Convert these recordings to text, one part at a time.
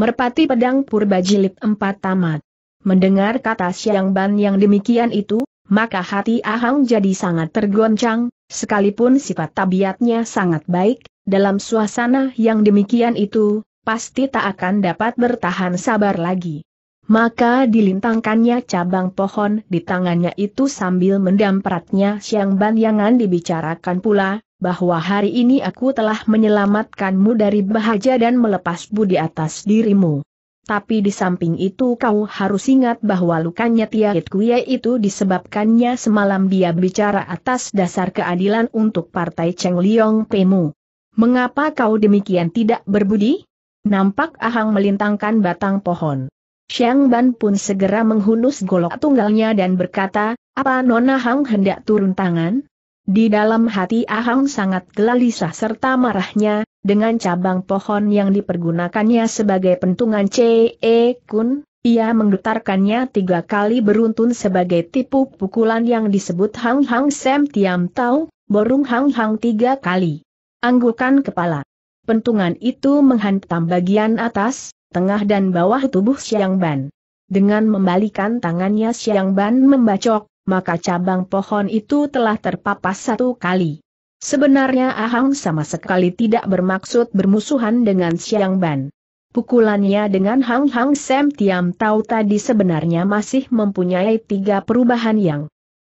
Merpati Pedang Purba Jilid Empat Tamat. Mendengar kata Siang Ban yang demikian itu, maka hati Ahang jadi sangat tergoncang, sekalipun sifat tabiatnya sangat baik, dalam suasana yang demikian itu, pasti tak akan dapat bertahan sabar lagi. Maka dilintangkannya cabang pohon di tangannya itu sambil mendampratnya Siang Ban Yangan dibicarakan pula, bahwa hari ini aku telah menyelamatkanmu dari bahaya dan melepas budi atas dirimu. Tapi di samping itu kau harus ingat bahwa lukanya Tiahit Kuya itu disebabkannya semalam dia bicara atas dasar keadilan untuk partai Cheng Liong Pemu. Mengapa kau demikian tidak berbudi? Nampak Ahang melintangkan batang pohon. Xiang Ban pun segera menghunus golok tunggalnya dan berkata, apa Nona Hang hendak turun tangan? Di dalam hati Ahang sangat gelisah serta marahnya, dengan cabang pohon yang dipergunakannya sebagai pentungan C.E. Kun, ia menggetarkannya tiga kali beruntun sebagai tipu pukulan yang disebut Hang Hang Sem Tiam Tau, borung Hang Hang tiga kali. Anggukan kepala. Pentungan itu menghantam bagian atas, tengah dan bawah tubuh Siang Ban. Dengan membalikan tangannya Siang Ban membacok, maka cabang pohon itu telah terpapas satu kali. Sebenarnya Ahang sama sekali tidak bermaksud bermusuhan dengan Siang Ban. Pukulannya dengan Hang Hang Sam Tiam Tau tadi sebenarnya masih mempunyai tiga perubahan yang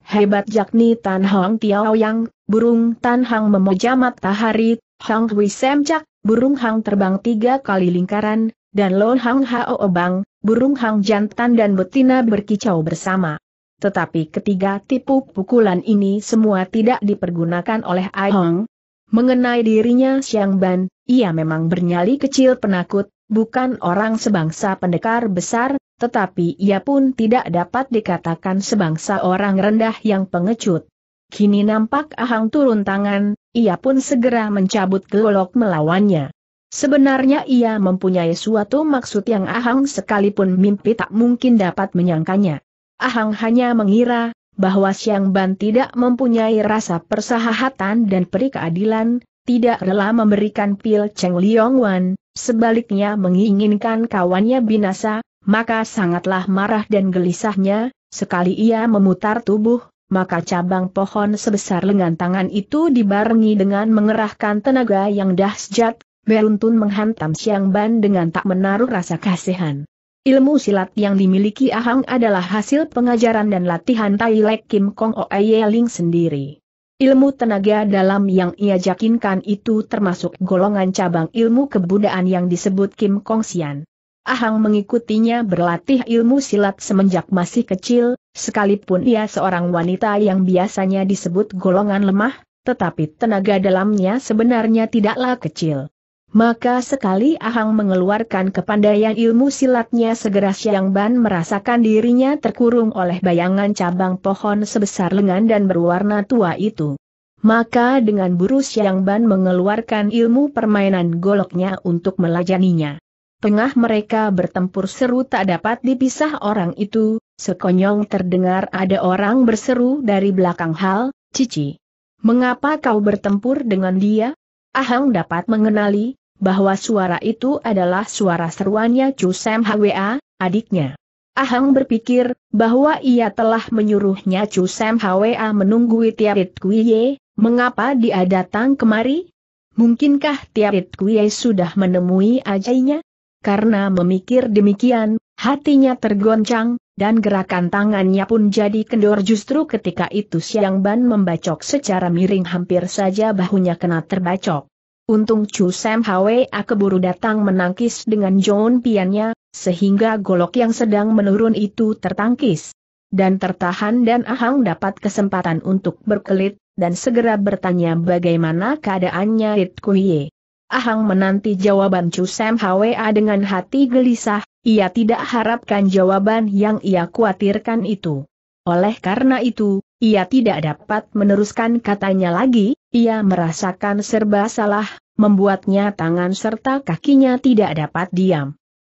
hebat yakni Tan Hang Tiao Yang, burung Tan Hang memoja matahari, Hang Hui Sam Cak, burung Hang terbang tiga kali lingkaran, dan Lon Hang Hao Obang, burung Hang jantan dan betina berkicau bersama. Tetapi ketiga tipu pukulan ini semua tidak dipergunakan oleh Ai Hong. Mengenai dirinya Xiang Ban, ia memang bernyali kecil penakut, bukan orang sebangsa pendekar besar, tetapi ia pun tidak dapat dikatakan sebangsa orang rendah yang pengecut. Kini nampak Ahang turun tangan, ia pun segera mencabut gelok melawannya. Sebenarnya ia mempunyai suatu maksud yang Ahang sekalipun mimpi tak mungkin dapat menyangkanya. Ahang hanya mengira bahwa Siang Ban tidak mempunyai rasa persahahatan dan perikeadilan, tidak rela memberikan pil Cheng Liong Wan, sebaliknya menginginkan kawannya binasa, maka sangatlah marah dan gelisahnya, sekali ia memutar tubuh, maka cabang pohon sebesar lengan tangan itu dibarengi dengan mengerahkan tenaga yang dahsyat, beruntun menghantam Siang Ban dengan tak menaruh rasa kasihan. Ilmu silat yang dimiliki Ahang adalah hasil pengajaran dan latihan Tai Lek Kim Kong Oe Ling sendiri. Ilmu tenaga dalam yang ia yakinkan itu termasuk golongan cabang ilmu kebudayaan yang disebut Kim Kong Sian. Ahang mengikutinya berlatih ilmu silat semenjak masih kecil, sekalipun ia seorang wanita yang biasanya disebut golongan lemah, tetapi tenaga dalamnya sebenarnya tidaklah kecil. Maka sekali Ahang mengeluarkan kepandaian ilmu silatnya segera Siang Ban merasakan dirinya terkurung oleh bayangan cabang pohon sebesar lengan dan berwarna tua itu. Maka dengan buru Siang Ban mengeluarkan ilmu permainan goloknya untuk melajaninya. Tengah mereka bertempur seru tak dapat dipisah orang itu, sekonyong terdengar ada orang berseru dari belakang hal, Cici. Mengapa kau bertempur dengan dia? Ahang dapat mengenali, bahwa suara itu adalah suara seruannya Chu Sam Hwa, adiknya. Ahang berpikir, bahwa ia telah menyuruhnya Chu Sam Hwa menunggu Tiarit Kuiye, mengapa dia datang kemari? Mungkinkah Tiarit Kuiye sudah menemui ajainya? Karena memikir demikian, hatinya tergoncang, dan gerakan tangannya pun jadi kendor justru ketika itu Siang Ban membacok secara miring hampir saja bahunya kena terbacok. Untung Chu Sam Hwa keburu datang menangkis dengan John Piannya, sehingga golok yang sedang menurun itu tertangkis. Dan tertahan dan Ahang dapat kesempatan untuk berkelit, dan segera bertanya bagaimana keadaannya Rit Kuiye. Ahang menanti jawaban Chu Sam Hwa dengan hati gelisah, ia tidak harapkan jawaban yang ia khawatirkan itu. Oleh karena itu, ia tidak dapat meneruskan katanya lagi, ia merasakan serba salah, membuatnya tangan serta kakinya tidak dapat diam.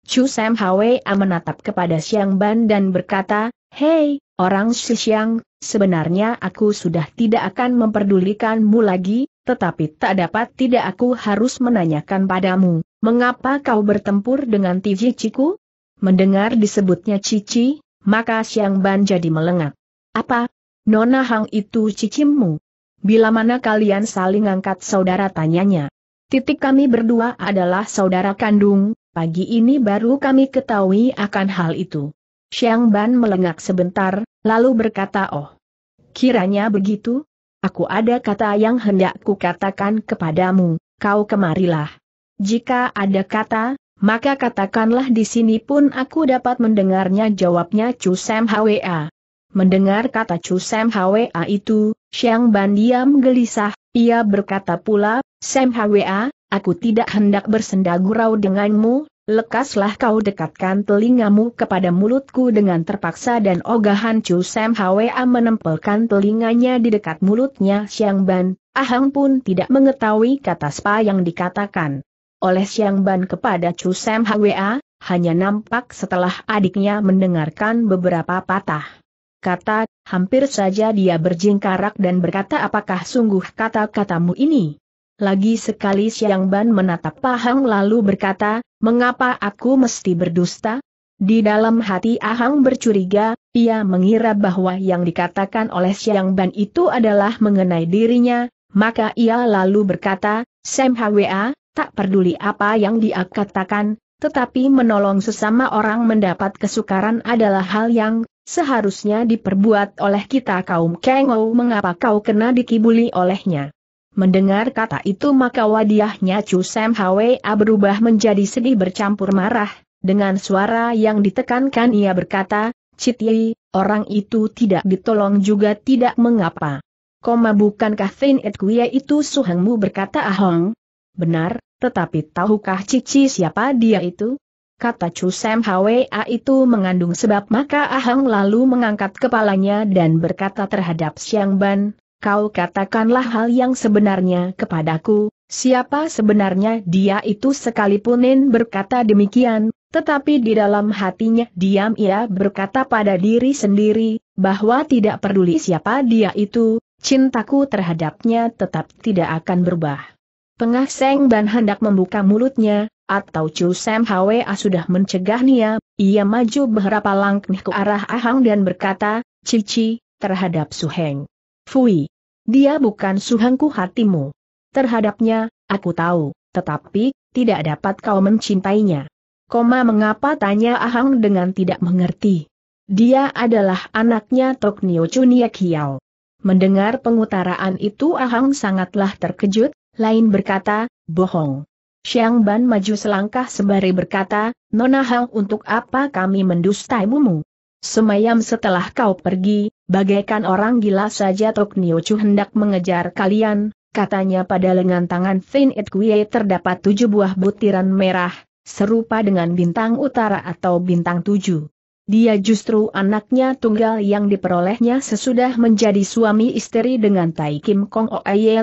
Chu Sam Hwa menatap kepada Xiang Ban dan berkata, Hei, orang si Xiang, sebenarnya aku sudah tidak akan memperdulikanmu lagi, tetapi tak dapat tidak aku harus menanyakan padamu, mengapa kau bertempur dengan Tiji Ciku? Mendengar disebutnya Cici, maka Xiang Ban jadi melengak. Apa? Nona Hang itu cicimmu? bila mana kalian saling angkat saudara tanyanya. Titik kami berdua adalah saudara kandung, pagi ini baru kami ketahui akan hal itu. Xiang Ban melengak sebentar, lalu berkata oh. Kiranya begitu? Aku ada kata yang hendak kukatakan kepadamu, kau kemarilah. Jika ada kata, maka katakanlah di sini pun aku dapat mendengarnya jawabnya Chu Sam Hwa. Mendengar kata Chu Sam Hwa itu, Xiang Ban diam gelisah, ia berkata pula, Sam Hwa, aku tidak hendak bersenda gurau denganmu, lekaslah kau dekatkan telingamu kepada mulutku dengan terpaksa dan ogahan Chu Sam Hwa menempelkan telinganya di dekat mulutnya Xiang Ban, Ahang pun tidak mengetahui kata spa yang dikatakan. Oleh Xiang Ban kepada Chu Sam Hwa, hanya nampak setelah adiknya mendengarkan beberapa patah kata, hampir saja dia berjingkarak dan berkata apakah sungguh kata-katamu ini. Lagi sekali Siang Ban menatap Pahang lalu berkata, mengapa aku mesti berdusta? Di dalam hati Ahang bercuriga, ia mengira bahwa yang dikatakan oleh Siang Ban itu adalah mengenai dirinya, maka ia lalu berkata, Sam Hwa, tak peduli apa yang dia katakan, tetapi menolong sesama orang mendapat kesukaran adalah hal yang Seharusnya diperbuat oleh kita kaum Kengou mengapa kau kena dikibuli olehnya. Mendengar kata itu maka wadiahnya Chu Sam Hwa berubah menjadi sedih bercampur marah, dengan suara yang ditekankan ia berkata, Citi, orang itu tidak ditolong juga tidak mengapa. Koma bukankah Thin Et Kuya itu suhengmu berkata Ahong? Benar, tetapi tahukah Cici siapa dia itu? Kata Chu Sam Hwa itu mengandung sebab maka Ahang lalu mengangkat kepalanya dan berkata terhadap Siangban, Ban, kau katakanlah hal yang sebenarnya kepadaku, siapa sebenarnya dia itu sekalipun Nen berkata demikian, tetapi di dalam hatinya diam ia berkata pada diri sendiri, bahwa tidak peduli siapa dia itu, cintaku terhadapnya tetap tidak akan berubah. Pengah Seng Ban hendak membuka mulutnya, atau Chu Sam Hwa sudah mencegah Nia, ia maju beberapa langkah ke arah Ahang dan berkata, Cici, terhadap Su Heng. Fui. Dia bukan Su Hengku hatimu. Terhadapnya, aku tahu, tetapi, tidak dapat kau mencintainya. Koma mengapa tanya Ahang dengan tidak mengerti. Dia adalah anaknya Tok Nio Chunia Kiao. Mendengar pengutaraan itu Ahang sangatlah terkejut, lain berkata, bohong. Xiang Ban maju selangkah sembari berkata, Nona Hang untuk apa kami mendustai mumu? Semayam setelah kau pergi, bagaikan orang gila saja Tok Niochu hendak mengejar kalian, katanya pada lengan tangan Fin It Kuei terdapat tujuh buah butiran merah, serupa dengan bintang utara atau bintang tujuh. Dia justru anaknya tunggal yang diperolehnya sesudah menjadi suami istri dengan Tai Kim Kong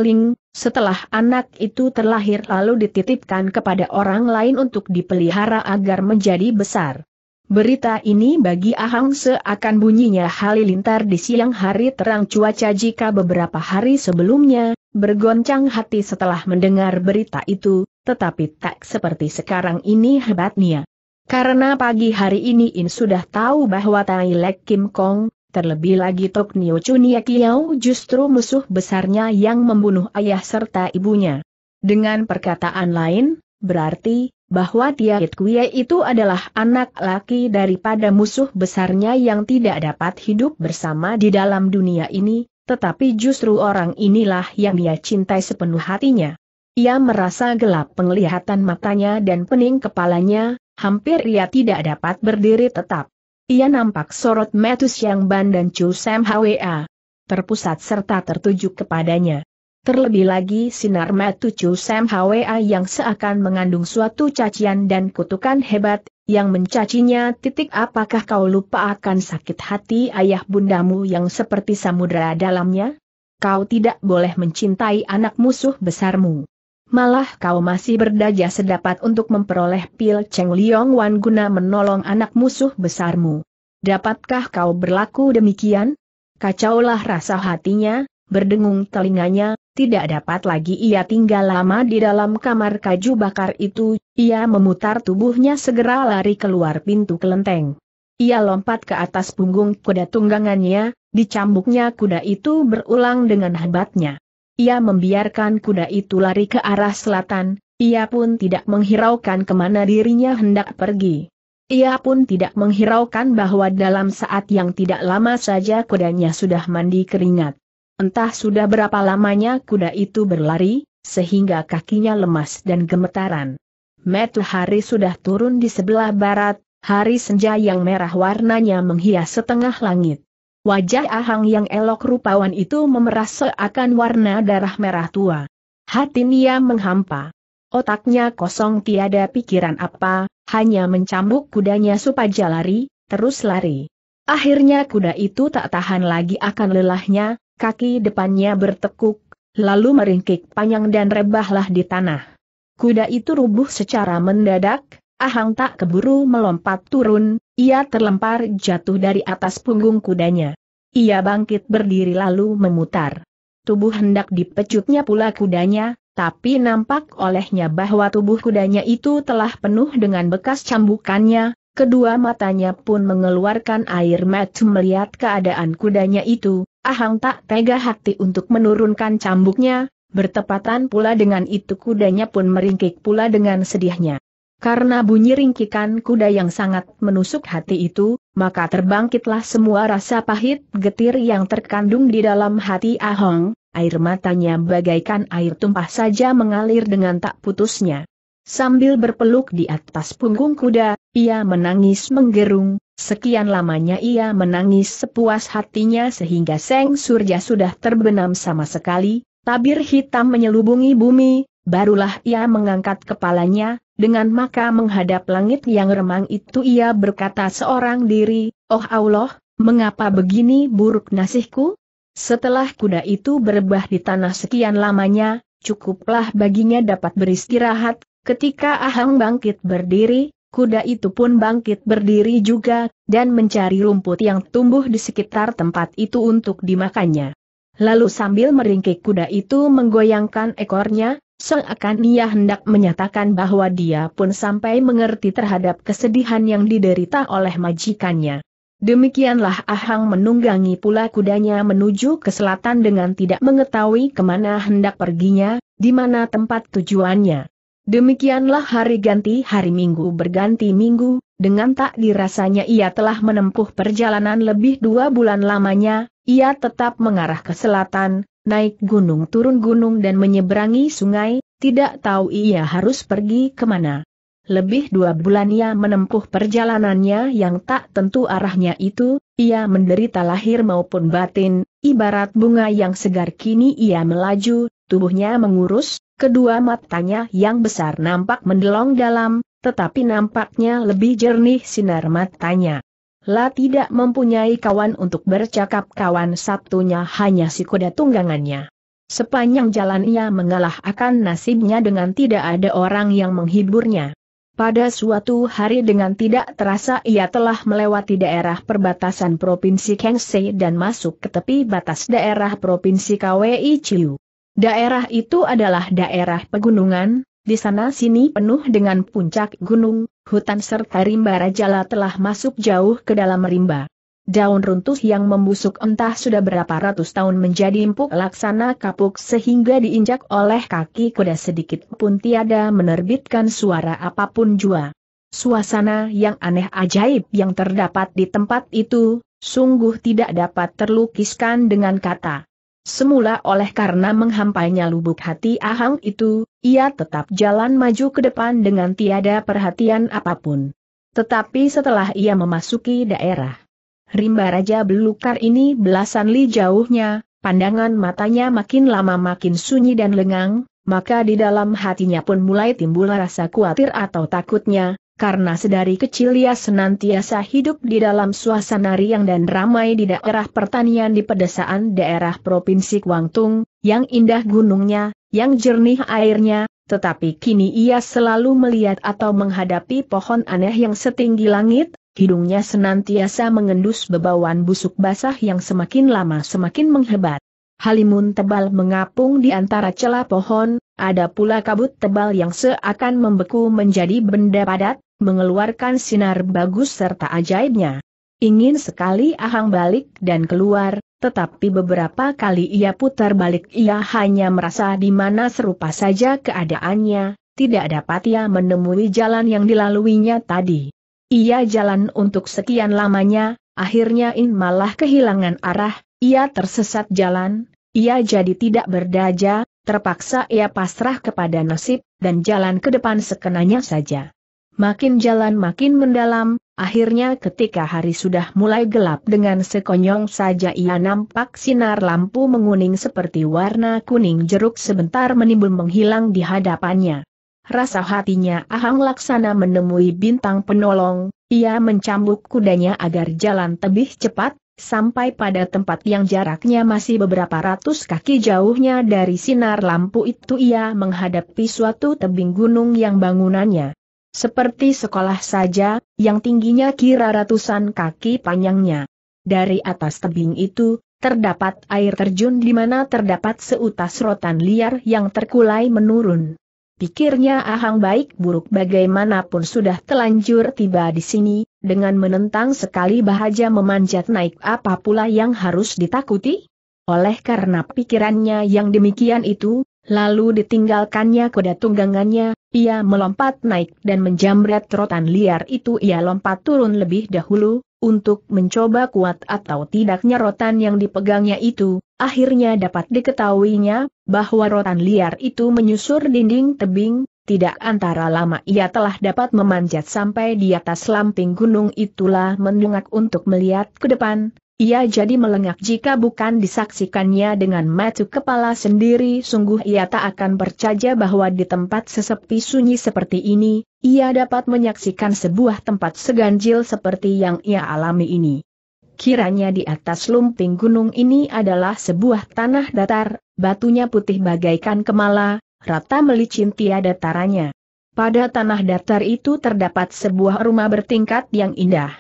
Ling, setelah anak itu terlahir lalu dititipkan kepada orang lain untuk dipelihara agar menjadi besar. Berita ini bagi Ahang seakan bunyinya halilintar di siang hari terang cuaca jika beberapa hari sebelumnya, bergoncang hati setelah mendengar berita itu, tetapi tak seperti sekarang ini hebatnya. Karena pagi hari ini In sudah tahu bahwa Tai Lek Kim Kong, terlebih lagi Tok Nio Chunia Kiao justru musuh besarnya yang membunuh ayah serta ibunya. Dengan perkataan lain, berarti, bahwa Tiait Kuya itu adalah anak laki daripada musuh besarnya yang tidak dapat hidup bersama di dalam dunia ini, tetapi justru orang inilah yang ia cintai sepenuh hatinya. Ia merasa gelap penglihatan matanya dan pening kepalanya, Hampir ia tidak dapat berdiri tetap. Ia nampak sorot Metus yang Ban dan cu sem Hwa. Terpusat serta tertuju kepadanya. Terlebih lagi sinar Metu cu sem Hwa yang seakan mengandung suatu cacian dan kutukan hebat, yang mencacinya titik apakah kau lupa akan sakit hati ayah bundamu yang seperti samudera dalamnya? Kau tidak boleh mencintai anak musuh besarmu. Malah kau masih berdaja sedapat untuk memperoleh pil Cheng Liong Wan guna menolong anak musuh besarmu. Dapatkah kau berlaku demikian? Kacaulah rasa hatinya, berdengung telinganya, tidak dapat lagi ia tinggal lama di dalam kamar kaju bakar itu, ia memutar tubuhnya segera lari keluar pintu kelenteng. Ia lompat ke atas punggung kuda tunggangannya, dicambuknya kuda itu berulang dengan hebatnya. Ia membiarkan kuda itu lari ke arah selatan, ia pun tidak menghiraukan kemana dirinya hendak pergi. Ia pun tidak menghiraukan bahwa dalam saat yang tidak lama saja kudanya sudah mandi keringat. Entah sudah berapa lamanya kuda itu berlari, sehingga kakinya lemas dan gemetaran. Metu hari sudah turun di sebelah barat, hari senja yang merah warnanya menghias setengah langit. Wajah Ahang yang elok rupawan itu memerah seakan warna darah merah tua. Hati Nia menghampa. Otaknya kosong tiada pikiran apa, hanya mencambuk kudanya supaya lari, terus lari. Akhirnya kuda itu tak tahan lagi akan lelahnya, kaki depannya bertekuk, lalu meringkik panjang dan rebahlah di tanah. Kuda itu rubuh secara mendadak, Ahang tak keburu melompat turun, ia terlempar jatuh dari atas punggung kudanya. Ia bangkit berdiri lalu memutar. Tubuh hendak dipecutnya pula kudanya, tapi nampak olehnya bahwa tubuh kudanya itu telah penuh dengan bekas cambukannya, kedua matanya pun mengeluarkan air mata melihat keadaan kudanya itu, Ahang tak tega hati untuk menurunkan cambuknya, bertepatan pula dengan itu kudanya pun meringkik pula dengan sedihnya. Karena bunyi ringkikan kuda yang sangat menusuk hati itu, maka terbangkitlah semua rasa pahit getir yang terkandung di dalam hati Ahong, air matanya bagaikan air tumpah saja mengalir dengan tak putusnya. Sambil berpeluk di atas punggung kuda, ia menangis menggerung, sekian lamanya ia menangis sepuas hatinya sehingga Seng surja sudah terbenam sama sekali, tabir hitam menyelubungi bumi, Barulah ia mengangkat kepalanya, dengan maka menghadap langit yang remang itu ia berkata seorang diri, Oh Allah, mengapa begini buruk nasihku? Setelah kuda itu berbah di tanah sekian lamanya, cukuplah baginya dapat beristirahat, ketika ahang bangkit berdiri, kuda itu pun bangkit berdiri juga, dan mencari rumput yang tumbuh di sekitar tempat itu untuk dimakannya. Lalu sambil meringkik kuda itu menggoyangkan ekornya, seakan ia hendak menyatakan bahwa dia pun sampai mengerti terhadap kesedihan yang diderita oleh majikannya. Demikianlah Ahang menunggangi pula kudanya menuju ke selatan dengan tidak mengetahui kemana hendak perginya, di mana tempat tujuannya. Demikianlah hari ganti hari minggu berganti minggu, dengan tak dirasanya ia telah menempuh perjalanan lebih dua bulan lamanya, ia tetap mengarah ke selatan, naik gunung turun gunung dan menyeberangi sungai, tidak tahu ia harus pergi kemana. Lebih dua bulan ia menempuh perjalanannya yang tak tentu arahnya itu, ia menderita lahir maupun batin, ibarat bunga yang segar kini ia melaju, tubuhnya mengurus, kedua matanya yang besar nampak mendelong dalam, tetapi nampaknya lebih jernih sinar matanya. La tidak mempunyai kawan untuk bercakap kawan satunya hanya si kuda tunggangannya. Sepanjang jalan ia mengalah akan nasibnya dengan tidak ada orang yang menghiburnya. Pada suatu hari dengan tidak terasa ia telah melewati daerah perbatasan Provinsi Kengsei dan masuk ke tepi batas daerah Provinsi Kwei Chiu. Daerah itu adalah daerah pegunungan, di sana sini penuh dengan puncak gunung, hutan serta rimba rajala telah masuk jauh ke dalam rimba. Daun runtuh yang membusuk entah sudah berapa ratus tahun menjadi empuk laksana kapuk sehingga diinjak oleh kaki kuda sedikit pun tiada menerbitkan suara apapun jua. Suasana yang aneh ajaib yang terdapat di tempat itu, sungguh tidak dapat terlukiskan dengan kata. Semula oleh karena menghampainya lubuk hati Ahang itu, ia tetap jalan maju ke depan dengan tiada perhatian apapun. Tetapi setelah ia memasuki daerah Rimba Raja Belukar ini belasan li jauhnya, pandangan matanya makin lama makin sunyi dan lengang, maka di dalam hatinya pun mulai timbul rasa khawatir atau takutnya, karena sedari kecil ia senantiasa hidup di dalam suasana riang dan ramai di daerah pertanian di pedesaan daerah Provinsi Kuangtung, yang indah gunungnya, yang jernih airnya, tetapi kini ia selalu melihat atau menghadapi pohon aneh yang setinggi langit, hidungnya senantiasa mengendus bebauan busuk basah yang semakin lama semakin menghebat. Halimun tebal mengapung di antara celah pohon, ada pula kabut tebal yang seakan membeku menjadi benda padat, mengeluarkan sinar bagus serta ajaibnya. Ingin sekali Ahang balik dan keluar, tetapi beberapa kali ia putar balik ia hanya merasa di mana serupa saja keadaannya, tidak dapat ia menemui jalan yang dilaluinya tadi. Ia jalan untuk sekian lamanya, akhirnya In malah kehilangan arah, ia tersesat jalan, ia jadi tidak berdaja, terpaksa ia pasrah kepada nasib, dan jalan ke depan sekenanya saja. Makin jalan makin mendalam, akhirnya ketika hari sudah mulai gelap dengan sekonyong saja ia nampak sinar lampu menguning seperti warna kuning jeruk sebentar menimbul menghilang di hadapannya. Rasa hatinya ahang laksana menemui bintang penolong, ia mencambuk kudanya agar jalan lebih cepat, sampai pada tempat yang jaraknya masih beberapa ratus kaki jauhnya dari sinar lampu itu ia menghadapi suatu tebing gunung yang bangunannya. Seperti sekolah saja, yang tingginya kira ratusan kaki panjangnya. Dari atas tebing itu, terdapat air terjun di mana terdapat seutas rotan liar yang terkulai menurun. Pikirnya Ahang baik buruk bagaimanapun sudah telanjur tiba di sini, dengan menentang sekali bahaja memanjat naik apa pula yang harus ditakuti? Oleh karena pikirannya yang demikian itu, lalu ditinggalkannya kuda tunggangannya, ia melompat naik dan menjamret rotan liar itu ia lompat turun lebih dahulu, untuk mencoba kuat atau tidaknya rotan yang dipegangnya itu, Akhirnya dapat diketahuinya, bahwa rotan liar itu menyusur dinding tebing, tidak antara lama ia telah dapat memanjat sampai di atas lamping gunung itulah mendungak untuk melihat ke depan, ia jadi melengak jika bukan disaksikannya dengan mata kepala sendiri sungguh ia tak akan percaya bahwa di tempat sesepi sunyi seperti ini, ia dapat menyaksikan sebuah tempat seganjil seperti yang ia alami ini kiranya di atas lumping gunung ini adalah sebuah tanah datar, batunya putih bagaikan kemala, rata melicin tiada taranya. Pada tanah datar itu terdapat sebuah rumah bertingkat yang indah.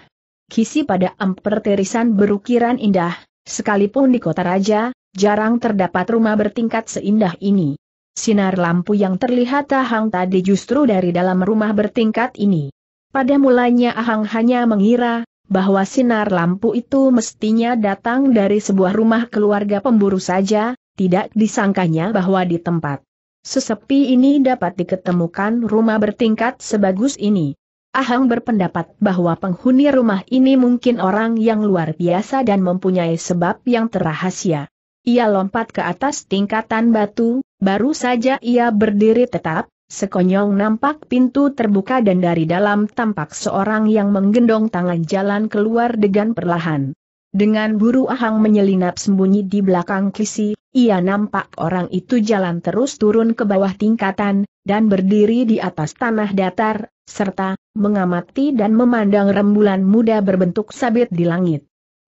Kisi pada amper berukiran indah, sekalipun di kota raja, jarang terdapat rumah bertingkat seindah ini. Sinar lampu yang terlihat Ahang tadi justru dari dalam rumah bertingkat ini. Pada mulanya Ahang hanya mengira, bahwa sinar lampu itu mestinya datang dari sebuah rumah keluarga pemburu saja, tidak disangkanya bahwa di tempat sesepi ini dapat diketemukan rumah bertingkat sebagus ini. Ahang berpendapat bahwa penghuni rumah ini mungkin orang yang luar biasa dan mempunyai sebab yang terahasia. Ia lompat ke atas tingkatan batu, baru saja ia berdiri tetap, Sekonyong nampak pintu terbuka dan dari dalam tampak seorang yang menggendong tangan jalan keluar dengan perlahan. Dengan buru ahang menyelinap sembunyi di belakang kisi, ia nampak orang itu jalan terus turun ke bawah tingkatan, dan berdiri di atas tanah datar, serta mengamati dan memandang rembulan muda berbentuk sabit di langit.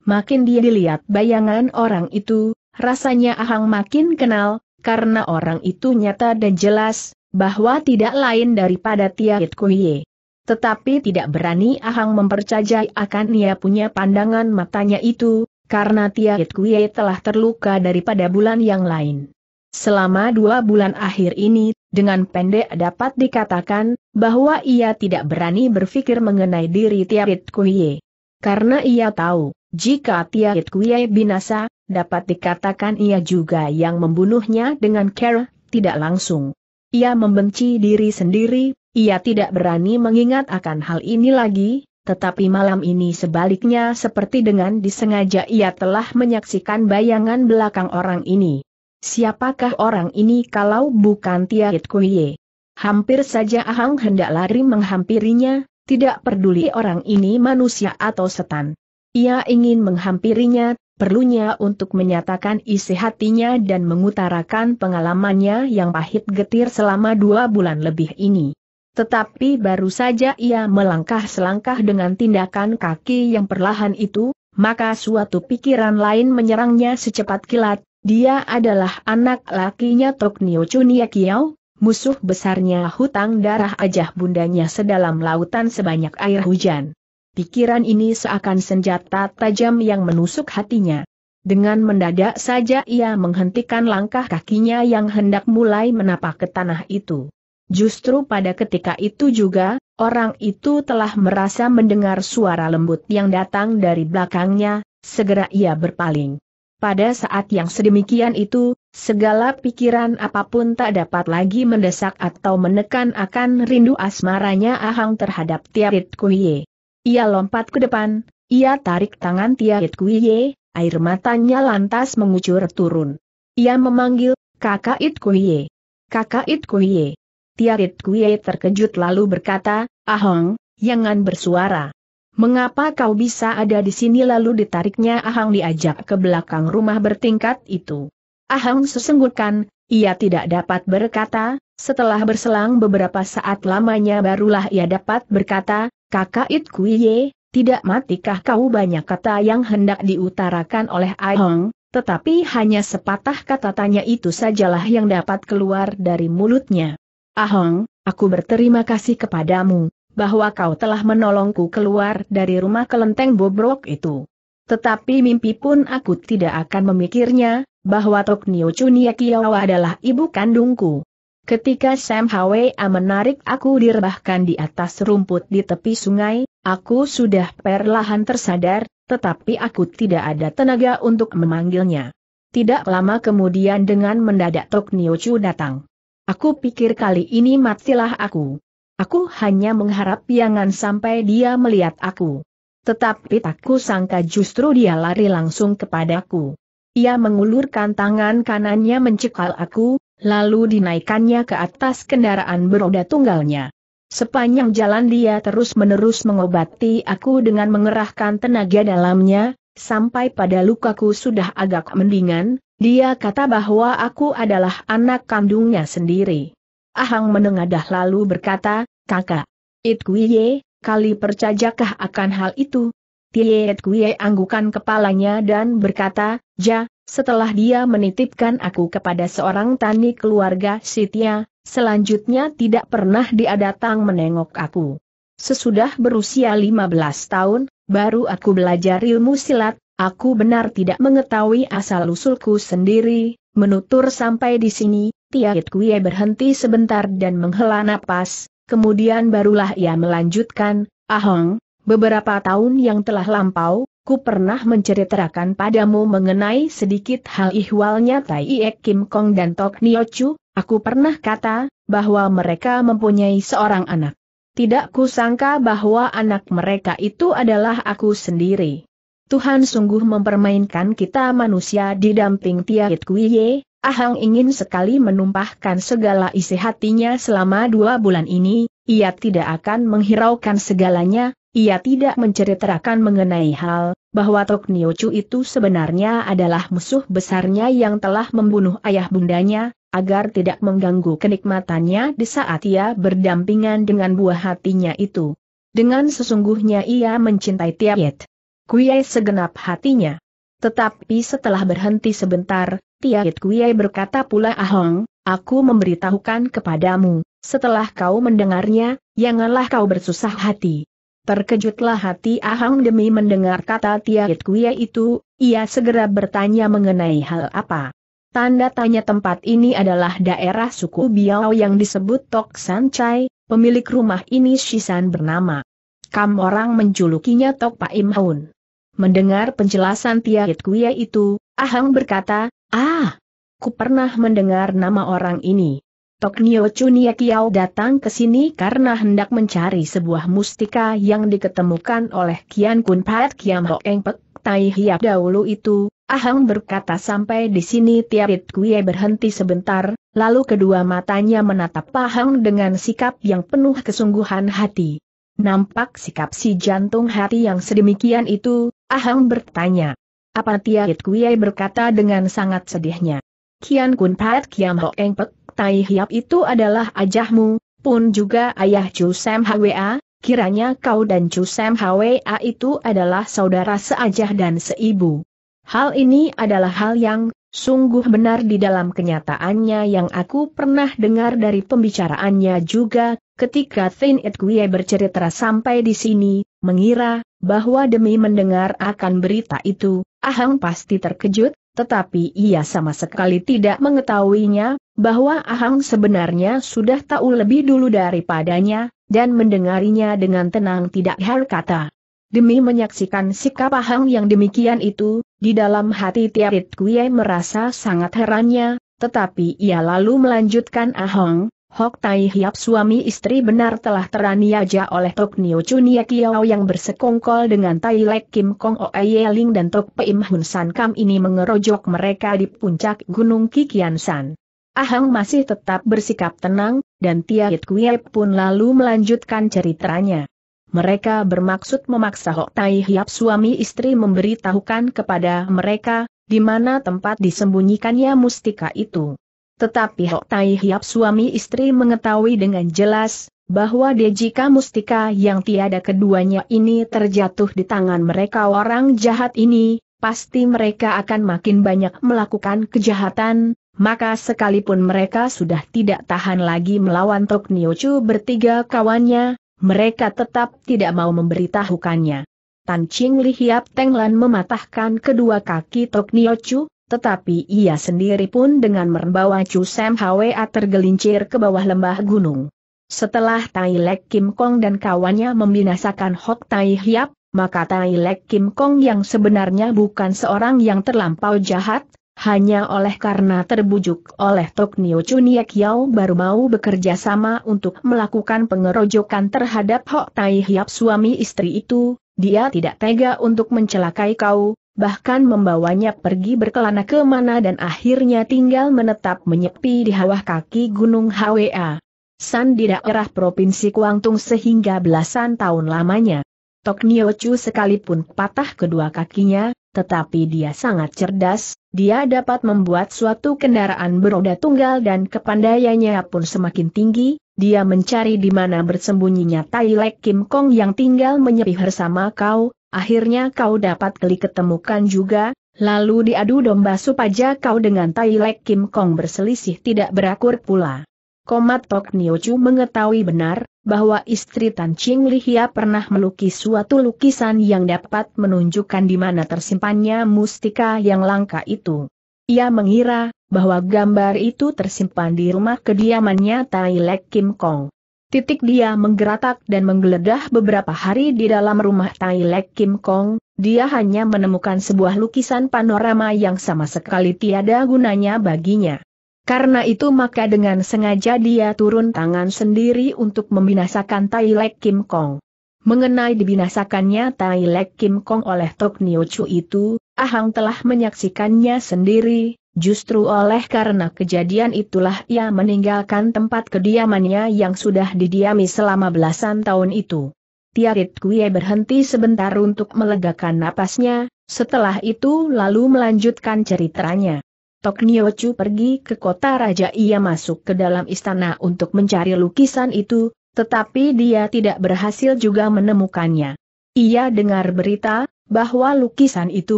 Makin dia dilihat bayangan orang itu, rasanya Ahang makin kenal, karena orang itu nyata dan jelas, bahwa tidak lain daripada Tiait Kuiye. Tetapi tidak berani Ahang mempercayai akan ia punya pandangan matanya itu, karena Tiait Kuiye telah terluka daripada bulan yang lain. Selama dua bulan akhir ini, dengan pendek dapat dikatakan, bahwa ia tidak berani berpikir mengenai diri Tiait Kuiye. Karena ia tahu, jika Tiait Kuiye binasa, dapat dikatakan ia juga yang membunuhnya dengan care, tidak langsung. Ia membenci diri sendiri, ia tidak berani mengingat akan hal ini lagi, tetapi malam ini sebaliknya seperti dengan disengaja ia telah menyaksikan bayangan belakang orang ini. Siapakah orang ini kalau bukan Tiait Kuiye? Hampir saja Ahang hendak lari menghampirinya, tidak peduli orang ini manusia atau setan. Ia ingin menghampirinya, perlunya untuk menyatakan isi hatinya dan mengutarakan pengalamannya yang pahit getir selama dua bulan lebih ini. Tetapi baru saja ia melangkah selangkah dengan tindakan kaki yang perlahan itu, maka suatu pikiran lain menyerangnya secepat kilat, dia adalah anak lakinya Tok Nio Chunia Kiao, musuh besarnya hutang darah ajah bundanya sedalam lautan sebanyak air hujan. Pikiran ini seakan senjata tajam yang menusuk hatinya. Dengan mendadak saja ia menghentikan langkah kakinya yang hendak mulai menapak ke tanah itu. Justru pada ketika itu juga, orang itu telah merasa mendengar suara lembut yang datang dari belakangnya, segera ia berpaling. Pada saat yang sedemikian itu, segala pikiran apapun tak dapat lagi mendesak atau menekan akan rindu asmaranya Ahang terhadap Tiarit Kuiye. Ia lompat ke depan, ia tarik tangan Tiait Kuiye, air matanya lantas mengucur turun. Ia memanggil, kakak It Kuiye. Kakak It Kuiye. Tiait Kuiye terkejut lalu berkata, Ahong, jangan bersuara. Mengapa kau bisa ada di sini lalu ditariknya Ahang diajak ke belakang rumah bertingkat itu? Ahang sesenggukan, ia tidak dapat berkata, setelah berselang beberapa saat lamanya barulah ia dapat berkata, Kakak It Ye, tidak matikah kau banyak kata yang hendak diutarakan oleh Hong, tetapi hanya sepatah kata tanya itu sajalah yang dapat keluar dari mulutnya. Ahong, aku berterima kasih kepadamu, bahwa kau telah menolongku keluar dari rumah kelenteng bobrok itu. Tetapi mimpi pun aku tidak akan memikirnya, bahwa Tok Chunia Kiyawa adalah ibu kandungku. Ketika Sam Hwa menarik aku direbahkan di atas rumput di tepi sungai, aku sudah perlahan tersadar, tetapi aku tidak ada tenaga untuk memanggilnya. Tidak lama kemudian dengan mendadak Tok Niochu datang. Aku pikir kali ini matilah aku. Aku hanya mengharap jangan sampai dia melihat aku. Tetapi tak kusangka justru dia lari langsung kepadaku. Ia mengulurkan tangan kanannya mencekal aku, lalu dinaikannya ke atas kendaraan beroda tunggalnya. Sepanjang jalan dia terus-menerus mengobati aku dengan mengerahkan tenaga dalamnya, sampai pada lukaku sudah agak mendingan, dia kata bahwa aku adalah anak kandungnya sendiri. Ahang menengadah lalu berkata, kakak, Itkuye, kali percajakah akan hal itu, Tiet kuiye anggukan kepalanya dan berkata, Ja, setelah dia menitipkan aku kepada seorang tani keluarga Sitia, selanjutnya tidak pernah dia datang menengok aku. Sesudah berusia 15 tahun, baru aku belajar ilmu silat, aku benar tidak mengetahui asal-usulku sendiri, menutur sampai di sini, Tiet kuiye berhenti sebentar dan menghela napas, kemudian barulah ia melanjutkan, Ahong, Beberapa tahun yang telah lampau, ku pernah menceritakan padamu mengenai sedikit hal ihwalnya Tai Iek Kim Kong dan Tok Nio Chu, aku pernah kata, bahwa mereka mempunyai seorang anak. Tidak kusangka bahwa anak mereka itu adalah aku sendiri. Tuhan sungguh mempermainkan kita manusia di damping Tiait Kuiye, Ahang ingin sekali menumpahkan segala isi hatinya selama dua bulan ini, ia tidak akan menghiraukan segalanya, ia tidak menceritakan mengenai hal bahwa Tok Niochu itu sebenarnya adalah musuh besarnya yang telah membunuh ayah bundanya, agar tidak mengganggu kenikmatannya di saat ia berdampingan dengan buah hatinya itu. Dengan sesungguhnya ia mencintai Tiayet. Kuyai segenap hatinya. Tetapi setelah berhenti sebentar, Tiayet Kuyai berkata pula Ahong, aku memberitahukan kepadamu, setelah kau mendengarnya, janganlah kau bersusah hati. Terkejutlah hati Ahang demi mendengar kata Tiait Kuya itu, ia segera bertanya mengenai hal apa. Tanda tanya tempat ini adalah daerah suku Biao yang disebut Tok San Chai, pemilik rumah ini Shisan bernama. Kam orang menjulukinya Tok Pak Im Haun. Mendengar penjelasan Tiait Kuya itu, Ahang berkata, Ah, ku pernah mendengar nama orang ini. Tok Nio Chunia Kiao datang ke sini karena hendak mencari sebuah mustika yang diketemukan oleh Kian Kun Pat Kiam Ho Eng Pek Tai Hiap dahulu itu, Ahang berkata sampai di sini Tiarit Kue berhenti sebentar, lalu kedua matanya menatap Ahang dengan sikap yang penuh kesungguhan hati. Nampak sikap si jantung hati yang sedemikian itu, Ahang bertanya. Apa Tiarit Kue berkata dengan sangat sedihnya? Kian Kun Pat Kiam Ho Eng Pek Tai Hiap itu adalah ajahmu, pun juga ayah Chu Sam Hwa, kiranya kau dan Chu Sam Hwa itu adalah saudara seajah dan seibu. Hal ini adalah hal yang sungguh benar di dalam kenyataannya yang aku pernah dengar dari pembicaraannya juga, ketika Thin Et Gue bercerita sampai di sini, mengira, bahwa demi mendengar akan berita itu, Ahang pasti terkejut, tetapi ia sama sekali tidak mengetahuinya, bahwa Ahang sebenarnya sudah tahu lebih dulu daripadanya, dan mendengarinya dengan tenang tidak hal kata Demi menyaksikan sikap Ahang yang demikian itu, di dalam hati Tiarit Kuei merasa sangat herannya, tetapi ia lalu melanjutkan Ahang, Hok Tai Hiap suami istri benar telah teraniaja oleh Tok Nio Chunia Kiao yang bersekongkol dengan Tai Lek Kim Kong Oe ling dan Tok Peim Hun San Kam ini mengerojok mereka di puncak Gunung Kikian San. Ahang masih tetap bersikap tenang, dan Tiait Kue pun lalu melanjutkan ceritanya. Mereka bermaksud memaksa Hok Tai Hiap suami istri memberitahukan kepada mereka, di mana tempat disembunyikannya mustika itu. Tetapi Hok Tai Hiap suami istri mengetahui dengan jelas, bahwa Dejika mustika yang tiada keduanya ini terjatuh di tangan mereka orang jahat ini, pasti mereka akan makin banyak melakukan kejahatan, maka sekalipun mereka sudah tidak tahan lagi melawan Tok Niochu bertiga kawannya, mereka tetap tidak mau memberitahukannya. Tan Ching Li Hiap Tenglan mematahkan kedua kaki Tok Niochu, tetapi ia sendiri pun dengan merembawa Chu Sam Hwa tergelincir ke bawah lembah gunung. Setelah Tai Lek Kim Kong dan kawannya membinasakan Hok Tai Hiap, maka Tai Lek Kim Kong yang sebenarnya bukan seorang yang terlampau jahat, hanya oleh karena terbujuk oleh Tok Nio Chuniek Yao baru mau bekerja sama untuk melakukan pengerojokan terhadap Hok Tai Hiap suami istri itu, dia tidak tega untuk mencelakai kau, bahkan membawanya pergi berkelana ke mana dan akhirnya tinggal menetap menyepi di hawah kaki Gunung Hwa. San di daerah Provinsi Kuangtung sehingga belasan tahun lamanya. Tok Nio Chu sekalipun patah kedua kakinya, tetapi dia sangat cerdas, dia dapat membuat suatu kendaraan beroda tunggal dan kepandaiannya pun semakin tinggi, dia mencari di mana bersembunyinya Tai Lek Kim Kong yang tinggal menyepi bersama kau, akhirnya kau dapat keli ketemukan juga, lalu diadu domba supaya kau dengan Tai Lek Kim Kong berselisih tidak berakur pula. Komat Tok Niochu mengetahui benar, bahwa istri Tan Ching Lihia pernah melukis suatu lukisan yang dapat menunjukkan di mana tersimpannya mustika yang langka itu. Ia mengira, bahwa gambar itu tersimpan di rumah kediamannya Tai Lek Kim Kong. Titik dia menggeratak dan menggeledah beberapa hari di dalam rumah Tai Lek Kim Kong, dia hanya menemukan sebuah lukisan panorama yang sama sekali tiada gunanya baginya. Karena itu maka dengan sengaja dia turun tangan sendiri untuk membinasakan Tai Lek Kim Kong. Mengenai dibinasakannya Tai Lek Kim Kong oleh Tok Nio Chu itu, Ahang telah menyaksikannya sendiri, justru oleh karena kejadian itulah ia meninggalkan tempat kediamannya yang sudah didiami selama belasan tahun itu. Tiarit Kue berhenti sebentar untuk melegakan napasnya, setelah itu lalu melanjutkan ceritanya. Tok Nio Chu pergi ke kota raja ia masuk ke dalam istana untuk mencari lukisan itu, tetapi dia tidak berhasil juga menemukannya. Ia dengar berita, bahwa lukisan itu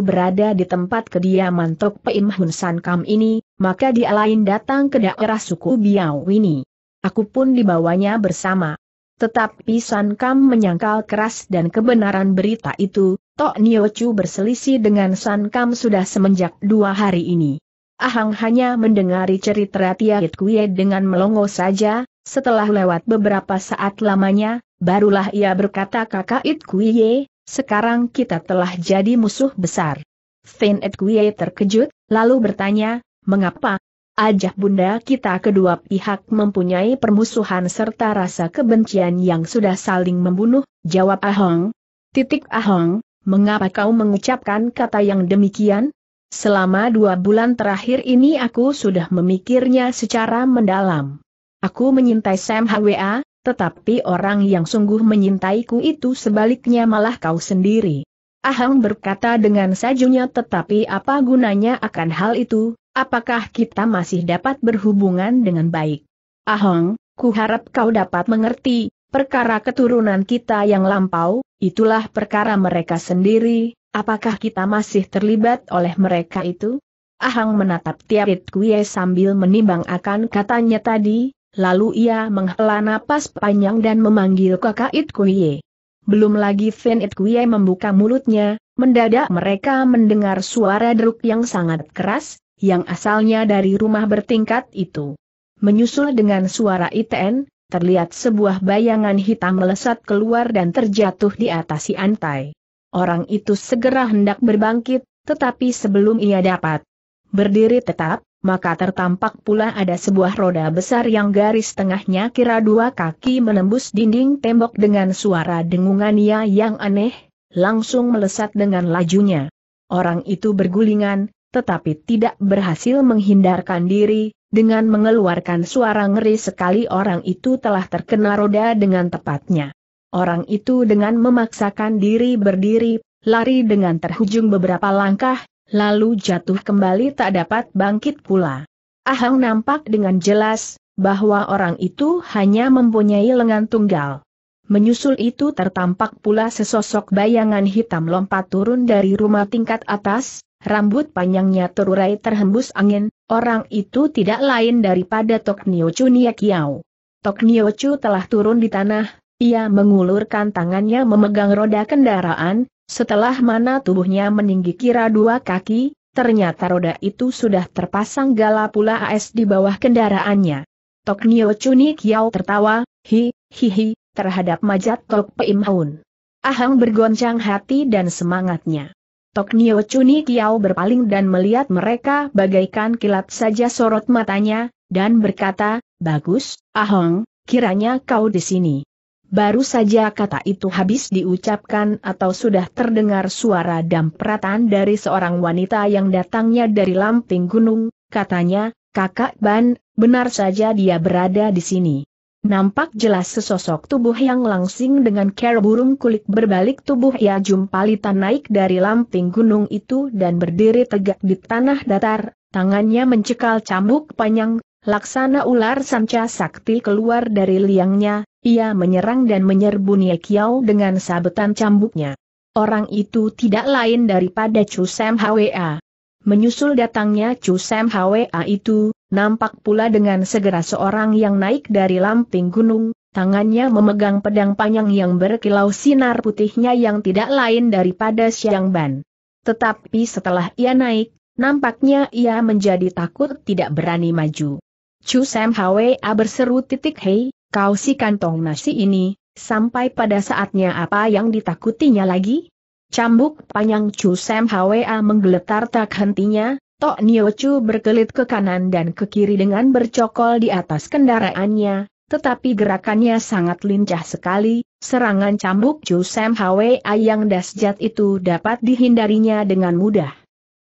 berada di tempat kediaman Tok Peim Hun San Kam ini, maka dia lain datang ke daerah suku Biao ini. Aku pun dibawanya bersama. Tetapi San Kam menyangkal keras dan kebenaran berita itu, Tok Nio Chu berselisih dengan San Kam sudah semenjak dua hari ini. Ahang hanya mendengari cerita Tiahit Kue dengan melongo saja, setelah lewat beberapa saat lamanya, barulah ia berkata kakak It Kue, sekarang kita telah jadi musuh besar. Fein It Kue terkejut, lalu bertanya, mengapa? Ajah bunda kita kedua pihak mempunyai permusuhan serta rasa kebencian yang sudah saling membunuh, jawab Ahong. Titik Ahong, mengapa kau mengucapkan kata yang demikian? Selama dua bulan terakhir ini aku sudah memikirnya secara mendalam. Aku menyintai Sam HWA, tetapi orang yang sungguh menyintaiku itu sebaliknya malah kau sendiri. Ahang berkata dengan sajunya tetapi apa gunanya akan hal itu, apakah kita masih dapat berhubungan dengan baik? Ahang, kuharap kau dapat mengerti, perkara keturunan kita yang lampau, itulah perkara mereka sendiri, Apakah kita masih terlibat oleh mereka itu? Ahang menatap Tiarit Kuye sambil menimbang akan katanya tadi, lalu ia menghela napas panjang dan memanggil kakak It Kuye. Belum lagi Fen It Kuye membuka mulutnya, mendadak mereka mendengar suara deruk yang sangat keras, yang asalnya dari rumah bertingkat itu. Menyusul dengan suara Iten, terlihat sebuah bayangan hitam melesat keluar dan terjatuh di atas si antai. Orang itu segera hendak berbangkit, tetapi sebelum ia dapat berdiri tetap, maka tertampak pula ada sebuah roda besar yang garis tengahnya kira dua kaki menembus dinding tembok dengan suara dengungan ia yang aneh, langsung melesat dengan lajunya. Orang itu bergulingan, tetapi tidak berhasil menghindarkan diri, dengan mengeluarkan suara ngeri sekali orang itu telah terkena roda dengan tepatnya. Orang itu dengan memaksakan diri berdiri, lari dengan terhujung beberapa langkah, lalu jatuh kembali tak dapat bangkit pula. Ahang nampak dengan jelas, bahwa orang itu hanya mempunyai lengan tunggal. Menyusul itu tertampak pula sesosok bayangan hitam lompat turun dari rumah tingkat atas, rambut panjangnya terurai terhembus angin, orang itu tidak lain daripada Tok Toknio Chu Tok Nio Chu telah turun di tanah, ia mengulurkan tangannya memegang roda kendaraan, setelah mana tubuhnya meninggi kira dua kaki, ternyata roda itu sudah terpasang gala pula AS di bawah kendaraannya. Tok Nio Chuni Kiao tertawa, hi, hi hi, terhadap majat Tok Peim Haun. Ahang bergoncang hati dan semangatnya. Tok Nio Chuni Kiao berpaling dan melihat mereka bagaikan kilat saja sorot matanya, dan berkata, Bagus, Ahang, kiranya kau di sini. Baru saja kata itu habis diucapkan atau sudah terdengar suara dampratan dari seorang wanita yang datangnya dari Lamping Gunung, katanya, kakak Ban, benar saja dia berada di sini. Nampak jelas sesosok tubuh yang langsing dengan kera burung kulit berbalik tubuh ia jumpalitan naik dari Lamping Gunung itu dan berdiri tegak di tanah datar, tangannya mencekal cambuk panjang, Laksana ular sanca sakti keluar dari liangnya, ia menyerang dan menyerbu Nie Kiao dengan sabetan cambuknya. Orang itu tidak lain daripada Chu Sam Hwa. Menyusul datangnya Chu Sam Hwa itu, nampak pula dengan segera seorang yang naik dari lamping gunung, tangannya memegang pedang panjang yang berkilau sinar putihnya yang tidak lain daripada Xiang Ban. Tetapi setelah ia naik, nampaknya ia menjadi takut tidak berani maju. Chu Sam Hwa berseru titik hei, kau si kantong nasi ini, sampai pada saatnya apa yang ditakutinya lagi? Cambuk panjang Chu Sam Hwa menggeletar tak hentinya, Tok Nio Chu berkelit ke kanan dan ke kiri dengan bercokol di atas kendaraannya, tetapi gerakannya sangat lincah sekali, serangan cambuk Chu Sam Hwa yang dahsyat itu dapat dihindarinya dengan mudah.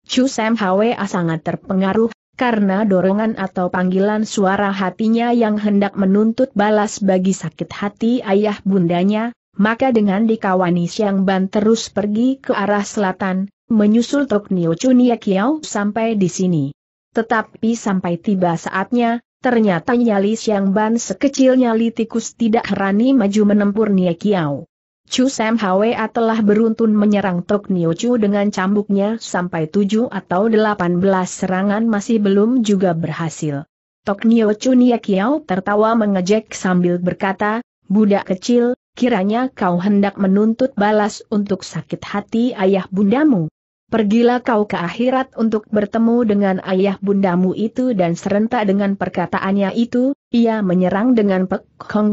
Chu Sam Hwa sangat terpengaruh karena dorongan atau panggilan suara hatinya yang hendak menuntut balas bagi sakit hati ayah bundanya, maka dengan dikawani Siang Ban terus pergi ke arah selatan, menyusul Tok Nio Chunia Kiao sampai di sini. Tetapi sampai tiba saatnya, ternyata nyali Siang Ban sekecil nyali tikus tidak herani maju menempur Nia Kiao. Chu Sam Hwa telah beruntun menyerang Tok Nio Chu dengan cambuknya sampai 7 atau 18 serangan masih belum juga berhasil. Tok Nio Chu Nia Kiao tertawa mengejek sambil berkata, Budak kecil, kiranya kau hendak menuntut balas untuk sakit hati ayah bundamu. Pergilah kau ke akhirat untuk bertemu dengan ayah bundamu itu dan serentak dengan perkataannya itu, ia menyerang dengan pek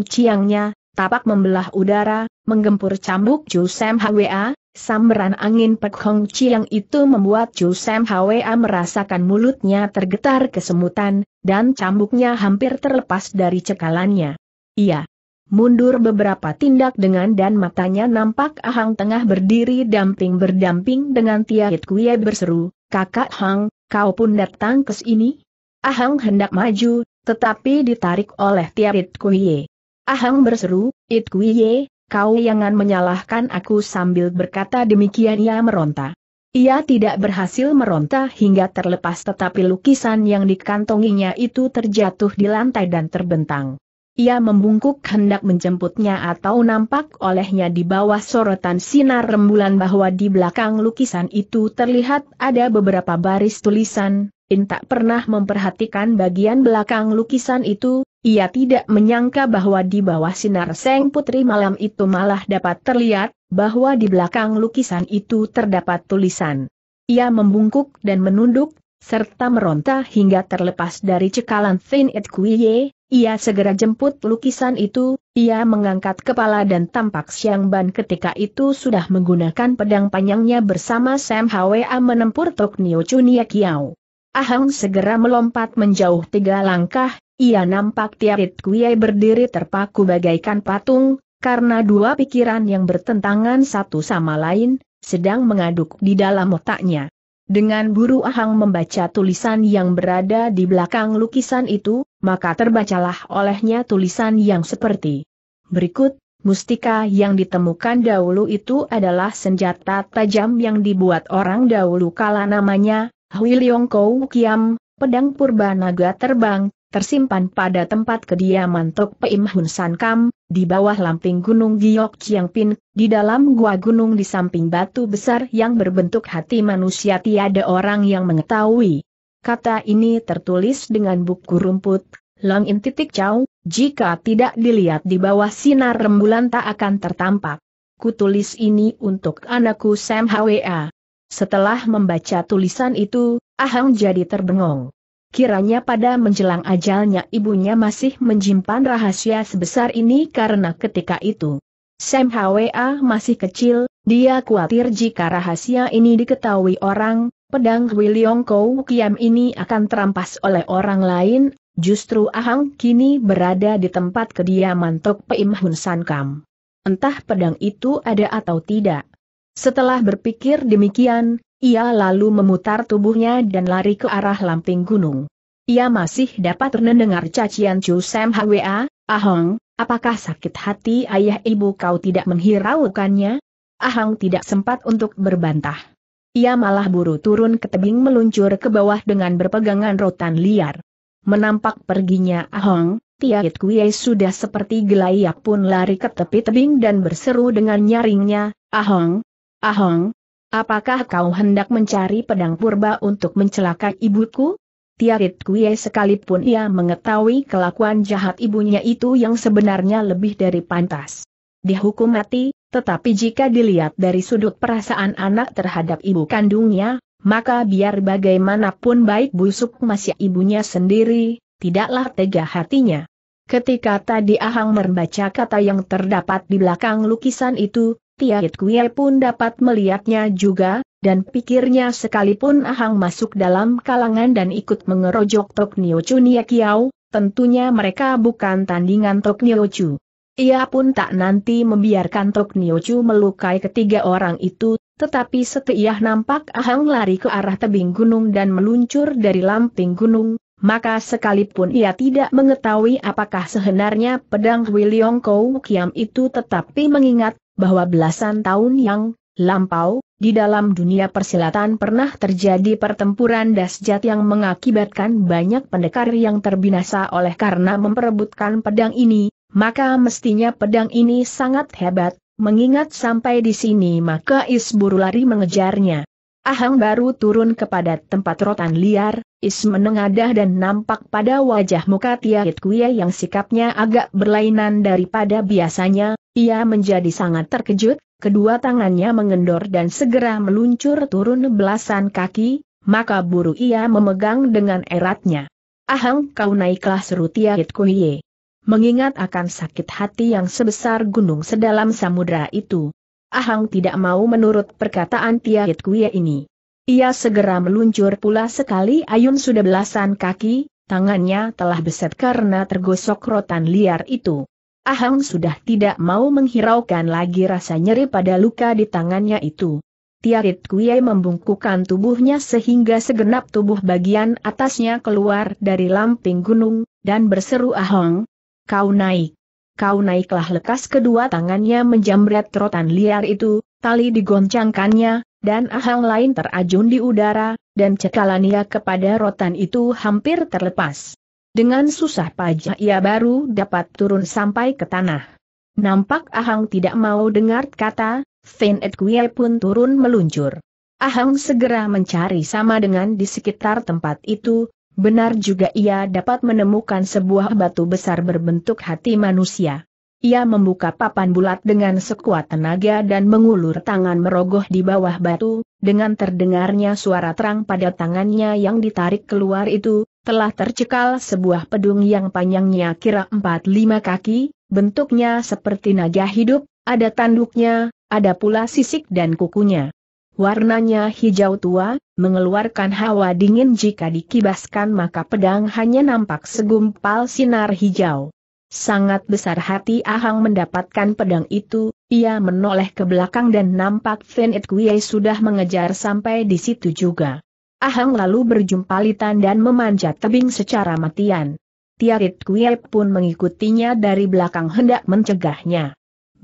ciangnya tapak membelah udara, menggempur cambuk Chu Sam Hwa, samberan angin Pek Hong Chiang itu membuat Chu Sam Hwa merasakan mulutnya tergetar kesemutan, dan cambuknya hampir terlepas dari cekalannya. Iya. Mundur beberapa tindak dengan dan matanya nampak Ahang tengah berdiri damping-berdamping dengan Tia Hit Kuye berseru, Kakak Hang, kau pun datang ke sini? Ahang hendak maju, tetapi ditarik oleh Tiarit Kuye. Ahang berseru, It Kuiye, kau jangan menyalahkan aku sambil berkata demikian ia meronta. Ia tidak berhasil meronta hingga terlepas tetapi lukisan yang dikantonginya itu terjatuh di lantai dan terbentang. Ia membungkuk hendak menjemputnya atau nampak olehnya di bawah sorotan sinar rembulan bahwa di belakang lukisan itu terlihat ada beberapa baris tulisan, In tak pernah memperhatikan bagian belakang lukisan itu, ia tidak menyangka bahwa di bawah sinar Seng Putri malam itu malah dapat terlihat, bahwa di belakang lukisan itu terdapat tulisan. Ia membungkuk dan menunduk, serta meronta hingga terlepas dari cekalan Thin Et Kuiye, ia segera jemput lukisan itu, ia mengangkat kepala dan tampak Siang Ban ketika itu sudah menggunakan pedang panjangnya bersama Sam Hwa menempur Tok Nio Chunia Kiao. Ahang segera melompat menjauh tiga langkah, ia nampak Tiarit Kuyai berdiri terpaku bagaikan patung, karena dua pikiran yang bertentangan satu sama lain, sedang mengaduk di dalam otaknya. Dengan buru Ahang membaca tulisan yang berada di belakang lukisan itu, maka terbacalah olehnya tulisan yang seperti berikut, Mustika yang ditemukan dahulu itu adalah senjata tajam yang dibuat orang dahulu kala namanya, Hui Leong Kou Kiam, pedang purba naga terbang, tersimpan pada tempat kediaman Tok Peim Hun San Kam, di bawah lamping Gunung Giok Chiang Pin, di dalam gua gunung di samping batu besar yang berbentuk hati manusia tiada orang yang mengetahui. Kata ini tertulis dengan buku rumput, Long In titik Chow, jika tidak dilihat di bawah sinar rembulan tak akan tertampak. Kutulis ini untuk anakku Sam Hwa. Setelah membaca tulisan itu, Ahang jadi terbengong. Kiranya pada menjelang ajalnya ibunya masih menjimpan rahasia sebesar ini karena ketika itu Sam Hwa masih kecil, dia khawatir jika rahasia ini diketahui orang, pedang William Kou Kiam ini akan terampas oleh orang lain, justru Ahang kini berada di tempat kediaman Tok Peim Hun San Kam. Entah pedang itu ada atau tidak, setelah berpikir demikian, ia lalu memutar tubuhnya dan lari ke arah lamping gunung. Ia masih dapat mendengar cacian Chu Sam Hwa, Ahong, apakah sakit hati ayah ibu kau tidak menghiraukannya? Ahong tidak sempat untuk berbantah. Ia malah buru turun ke tebing meluncur ke bawah dengan berpegangan rotan liar. Menampak perginya Ahong, It Kuei sudah seperti gelayak pun lari ke tepi tebing dan berseru dengan nyaringnya, Ahong, Ahong, apakah kau hendak mencari pedang purba untuk mencelakai ibuku? Tiarit Kuye sekalipun ia mengetahui kelakuan jahat ibunya itu yang sebenarnya lebih dari pantas. Dihukum mati, tetapi jika dilihat dari sudut perasaan anak terhadap ibu kandungnya, maka biar bagaimanapun baik busuk masih ibunya sendiri, tidaklah tega hatinya. Ketika tadi Ahang membaca kata yang terdapat di belakang lukisan itu, Tiahit Kue pun dapat melihatnya juga, dan pikirnya sekalipun Ahang masuk dalam kalangan dan ikut mengerojok Tok Nio Chu Nia Kiao, tentunya mereka bukan tandingan Tok Nio Chu. Ia pun tak nanti membiarkan Tok Nio Chu melukai ketiga orang itu, tetapi setiah nampak Ahang lari ke arah tebing gunung dan meluncur dari lamping gunung, maka sekalipun ia tidak mengetahui apakah sebenarnya pedang William Kou Kiam itu tetapi mengingat bahwa belasan tahun yang lampau, di dalam dunia persilatan pernah terjadi pertempuran dasjat yang mengakibatkan banyak pendekar yang terbinasa oleh karena memperebutkan pedang ini, maka mestinya pedang ini sangat hebat, mengingat sampai di sini maka Isburu lari mengejarnya. Ahang baru turun kepada tempat rotan liar, Is menengadah dan nampak pada wajah muka Tiakit Kuya yang sikapnya agak berlainan daripada biasanya, ia menjadi sangat terkejut, kedua tangannya mengendor dan segera meluncur turun belasan kaki, maka buru ia memegang dengan eratnya. Ahang kau naiklah seru Tiakit Kuya, Mengingat akan sakit hati yang sebesar gunung sedalam samudra itu, Ahang tidak mau menurut perkataan Tiahit Kuya ini. Ia segera meluncur pula sekali ayun sudah belasan kaki, tangannya telah beset karena tergosok rotan liar itu. Ahang sudah tidak mau menghiraukan lagi rasa nyeri pada luka di tangannya itu. Tiarit Kuye membungkukan tubuhnya sehingga segenap tubuh bagian atasnya keluar dari lamping gunung, dan berseru Ahang, kau naik kau naiklah lekas kedua tangannya menjamret rotan liar itu, tali digoncangkannya, dan ahang lain terajun di udara, dan ia kepada rotan itu hampir terlepas. Dengan susah payah ia baru dapat turun sampai ke tanah. Nampak ahang tidak mau dengar kata, Fin Et Kue pun turun meluncur. Ahang segera mencari sama dengan di sekitar tempat itu, Benar juga ia dapat menemukan sebuah batu besar berbentuk hati manusia. Ia membuka papan bulat dengan sekuat tenaga dan mengulur tangan merogoh di bawah batu, dengan terdengarnya suara terang pada tangannya yang ditarik keluar itu, telah tercekal sebuah pedung yang panjangnya kira 4-5 kaki, bentuknya seperti naga hidup, ada tanduknya, ada pula sisik dan kukunya. Warnanya hijau tua, mengeluarkan hawa dingin jika dikibaskan maka pedang hanya nampak segumpal sinar hijau. Sangat besar hati Ahang mendapatkan pedang itu, ia menoleh ke belakang dan nampak Fen Kuei sudah mengejar sampai di situ juga. Ahang lalu berjumpa berjumpalitan dan memanjat tebing secara matian. Tiarit Kuei pun mengikutinya dari belakang hendak mencegahnya.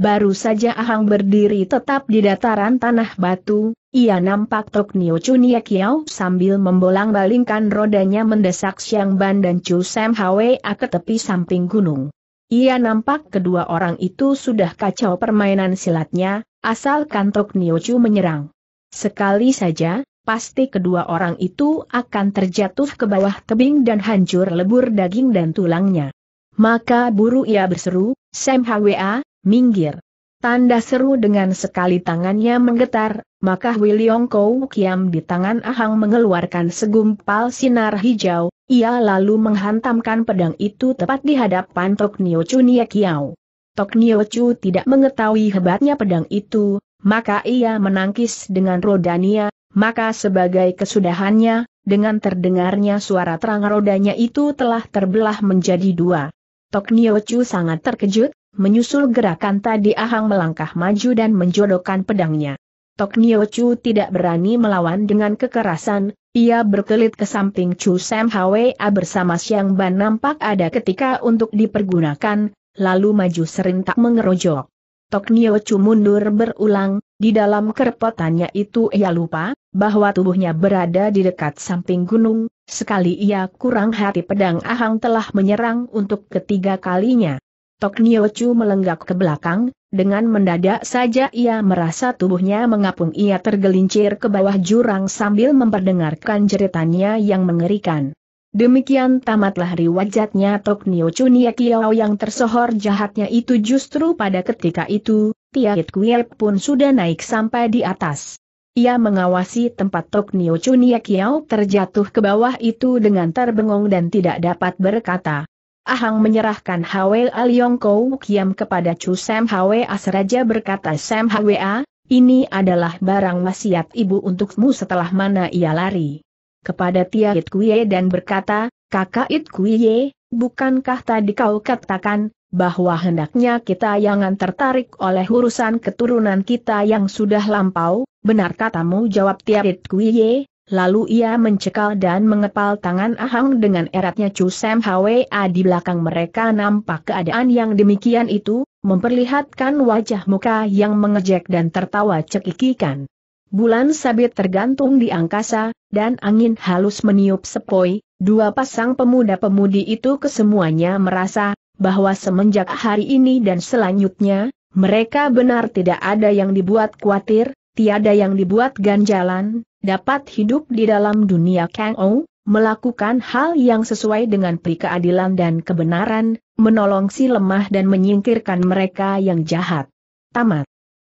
Baru saja Ahang berdiri tetap di dataran tanah batu, ia nampak Tok Nio Chunia Kiao sambil membolang-balingkan rodanya mendesak siang Ban dan Chu Sam Hwa ke tepi samping gunung. Ia nampak kedua orang itu sudah kacau permainan silatnya, asalkan Tok Nio Chu menyerang. Sekali saja, pasti kedua orang itu akan terjatuh ke bawah tebing dan hancur lebur daging dan tulangnya. Maka buru ia berseru, Sam Hwa, Minggir. Tanda seru dengan sekali tangannya menggetar, maka William Kou Kiam di tangan Ahang mengeluarkan segumpal sinar hijau, ia lalu menghantamkan pedang itu tepat di hadapan Tok Nio Chu Nia Kiao. Tok Nio Chu tidak mengetahui hebatnya pedang itu, maka ia menangkis dengan Rodania. maka sebagai kesudahannya, dengan terdengarnya suara terang rodanya itu telah terbelah menjadi dua. Tok Nio Chu sangat terkejut, Menyusul gerakan tadi Ahang melangkah maju dan menjodohkan pedangnya. Tok Nio Chu tidak berani melawan dengan kekerasan, ia berkelit ke samping Chu Sam Hwa bersama Siang Ban nampak ada ketika untuk dipergunakan, lalu maju serentak mengerojok. Tok Nio Chu mundur berulang, di dalam kerepotannya itu ia lupa, bahwa tubuhnya berada di dekat samping gunung, sekali ia kurang hati pedang ahang telah menyerang untuk ketiga kalinya. Tok Nio Chu melenggak ke belakang, dengan mendadak saja ia merasa tubuhnya mengapung ia tergelincir ke bawah jurang sambil memperdengarkan jeritannya yang mengerikan. Demikian tamatlah riwayatnya Tok Nio Chu Kiao yang tersohor jahatnya itu justru pada ketika itu, Tiait Kuiep pun sudah naik sampai di atas. Ia mengawasi tempat Tok Nio Chu Kiao terjatuh ke bawah itu dengan terbengong dan tidak dapat berkata. Ahang menyerahkan Hwe Yong Kou Kiam kepada Chu Sam Hwa Raja berkata Sam Hwa, ini adalah barang wasiat ibu untukmu setelah mana ia lari. Kepada Tia It Kuiye dan berkata, Kakak It Kuiye, bukankah tadi kau katakan, bahwa hendaknya kita jangan tertarik oleh urusan keturunan kita yang sudah lampau, benar katamu jawab Tia It Kuiye, Lalu ia mencekal dan mengepal tangan Ahang dengan eratnya Chu Sam Hwa di belakang mereka nampak keadaan yang demikian itu, memperlihatkan wajah muka yang mengejek dan tertawa cekikikan. Bulan sabit tergantung di angkasa, dan angin halus meniup sepoi, dua pasang pemuda-pemudi itu kesemuanya merasa, bahwa semenjak hari ini dan selanjutnya, mereka benar tidak ada yang dibuat khawatir, tiada yang dibuat ganjalan, dapat hidup di dalam dunia Kang Ou, melakukan hal yang sesuai dengan pri keadilan dan kebenaran, menolong si lemah dan menyingkirkan mereka yang jahat. Tamat.